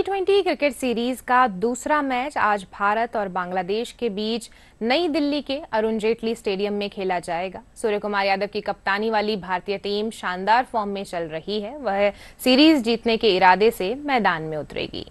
T cricket series का दूसरा match आज भारत और बांग्लादेश के बीच नई दिल्ली के अरुण जेटली स्टेडियम में खेला जाएगा सूर्य कुमार यादव की कप्तानी वाली भारतीय टीम शानदार फॉर्म में चल रही है वह सीरीज जीतने के इरादे से मैदान में उतरेगी